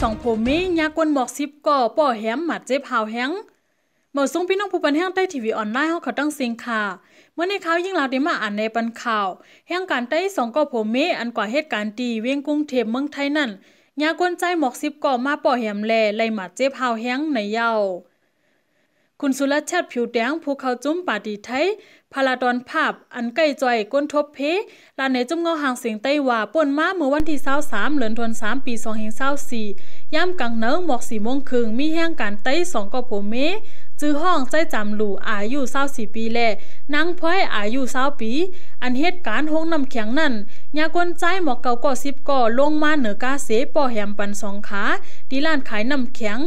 สองผมมียากวนหมอกซิบก่อป่อแฮมหมัดเจ็บหาวแฮงหมอซุ้งพี่น้องผู้ปันแห้งใต้ทีวีออนไลน์เขาเขาตั้งเสียงค่ะเมื่อในเขายิ่งเราได้มาอ่านในปันข่าว แห่งการใต้สองก่อผมมีอันกว่าเหตุการณ์ตีเวียงกุ้งเทพเมืองไทยนั่นยากวนใจหมอกซิบก่อมาป่อแฮมแล่ไล่หมัดเจ็บหาวแฮงในเย้าคุณสุรชาติผิวแดงผู้เขาจุ้มปาดีไทยพาราดอนภาพอันใกล้จอยก้นทบเพลานในจุ้มเงาห่างเสียงไต้ว่าป่นมาเมื่อวันที่23เหลือนทวน3 ปี2524ย่ำกังเนิงหมอกสี่โมงครึงมีแห้งการไต้สองกอผมเมจื้อห้องใจจำหลู่อายุ24ปีแล่นางพ้อยอายุ20ปีอันเหตุการณ์หงนำแข็งนั่นยากวนใจหมอกเก่าก่อ10ก่อลงมาเหนือกาเสป่อแหมปันสองขาดีล้านขายนำแข็ง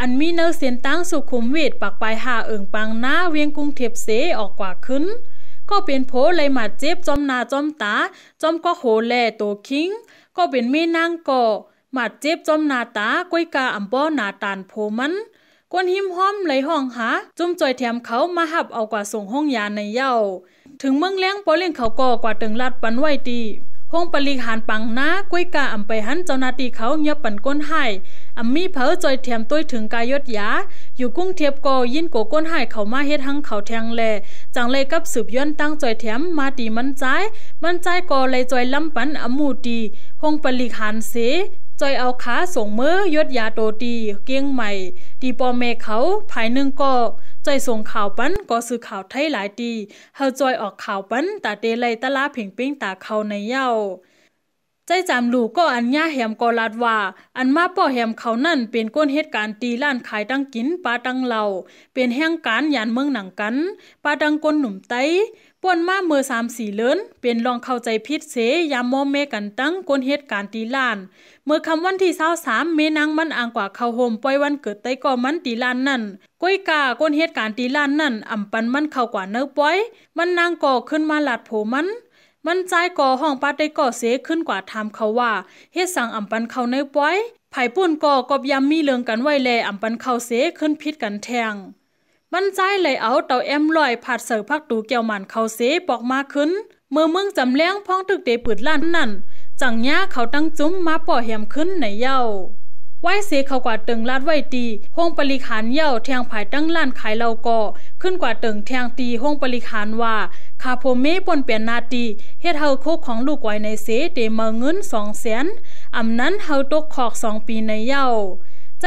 อันมีเนื้อเสียนตั้งสุขุมวิทปักปลายหาเอิงปังหน้าเวียงกรุงเทพเสออกกว่าขึ้น ก็เป็นโพเลยหมัดเจ็บจอมนาจอมตาจอมก็โหแลโตคิงก็เป็นเม่นางก่อหมัดเจ็บจอมนาตาก้อยกาอัมป้อนาตานโพมันก้นหิมห้อมไหลห้องหา จุ่มจอยแถมเขามาหับเอากว่าส่งห้องยาในเย้าถึงเมืองเลี้ยงปอเลี้ยงเขาก่อกว่าตึงลัดปันไว้ดีห้องปลีหานปังนะกล้วยกาอำไปหันเจ้านาตีเขาเงียบปันก้นไห้อำมีเผาจอยเทียมต้วยถึงกายยศยาอยู่กุ้งเทียบกอยินโกก้นไห้เขามาเฮ็ดทั้งเขาแทงแลจังเลยกับสืบย้อนตั้งจอยเทียมมาตีมันใจ มันใจกอเลยจอยลำปันอำมูดีห้องปลีหานเสจอยเอาขาส่งมือยศยาโตตีเกียงใหม่ตีปอเมเขาภายหนึ่งก็ใจส่งข่าวปั้นก็สื้อข่าวไทยหลายดีเฮาจอยออกข่าวปั้นตาเดลัยตะลาเพ่งปิ้งตาเขาในเย้าใจจำลูกก็อันย่าแหมก็ลัดว่า อันมาป่อแหมเขานั่นเป็นก้นเหตุการณ์ตีล้านขายตั้งกินปลาตั้งเหล่า เป็นแห่งการยานเมืองหนังกัน ปลาตั้งก้นหนุ่มไตป่วนมาเมื่อสามสี่เลินเป็นลองเข้าใจพิษเสยามมอมเมกันตั้งก้นเหตุการณ์ตีลาน เมื่อคำวันที่เศร้าสามเมนังมันอ่างกว่าเข้าโฮมปล่อยวันเกิดไต้ก่อมันตีลานนั่น ก้อยกาก้นเหตุการณ์ตีลานนั่นอ่ำปันมันเข้ากว่าเนื้อปล่อย มันนางก่อขึ้นมาหลัดโผมัน มันใจก่อห้องปาได้ก่อเสขึ้นกว่าถามเขาว่าเฮ็ดสั่งอ่ำปันเข้าเนื้อปอยไผ่ปุ่นก่อกอบยามีเลืองกันไว้แลอ่ำปันเข้าเสขึ้นพิษกันแทงวันใจเลยเอาเต่าแอมลอยผัดเสรืฟพักตูเกียวหมันเขาเสปอกมาขึ้น เมื่อเมืองจำเลี้ยงพ้องตึกเดปืดล้านนั่นจังย่าเขาตั้งจุ้มมาป่อแหมขึ้นในเย้าไหวเสเขากว่าตึงลาดไหวตี ห้องปริขารเย่าแทงผายตั้งล้านขายเหล่าก่อขึ้นกว่าตึงแทงตีห้องปริขารว่าคาโพเม่ปนเปลี่ยนนาตีเฮ็ดเฮาโคกของลูกไว้ในเสเดเมเงินสองแสนอำนั้นเฮาตกขอกสองปีในเย้า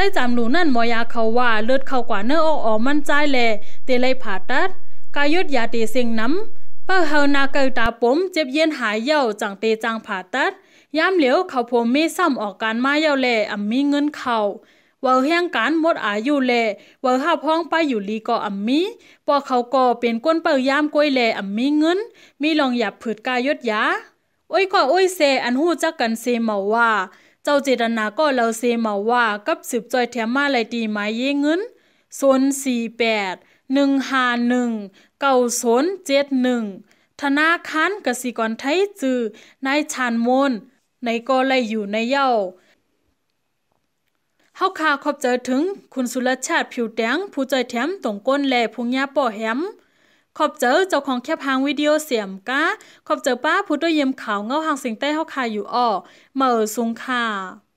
ใจจำหนูนั่นมอยาเขาว่าเลือดเขากว่าเนื้อออกออกมันใจแล่เตเลยผ่าตัดกายุดยาตีเสียงน้ำป้าเฮานาเกิตาปมเจ็บเย็นหายเย่าจังเตจังผ่าตัดยามเหลียวเขาผมมีซ้ำออกการมาเย่าแล่อ่ำมีเงินเข่าว่าเฮียงการหมดอายุแล่ว่าห้าพ้องไปอยู่ลีก็อ่ำมีปอเขาก็เป็นก้นเปายามกล้วยแล่อ่ำมีเงินมีลองหยับผืดกายยดยาอ้ยก็อ้ยเซอันหูจักกันเซเมาว่าเจ้าเจดนาก็เล่าเซมาว่ากับสืบจอยแถมมาไหลตีหมายเยเงินโซนสี่แปดหนึ่งห้าหนึ่งเก้าโซนเจ็ดหนึ่ง ธนาคารกสิกรไทยจือนายชานมนในก็เลยอยู่ในเย้าเฮาคาขอบเจถึงคุณสุรชาติผิวแดงผู้ใจแถมตรงก้นแลพุงยาป่อแหมขอบเจอเจ้าของแคปหางวิดีโอเสียมกะขอบเจอป้าพุดด้วยเยี่ยมขาเงาหางสิงเต้เฮาคาอยู่ออกเหมอสุงค่ะ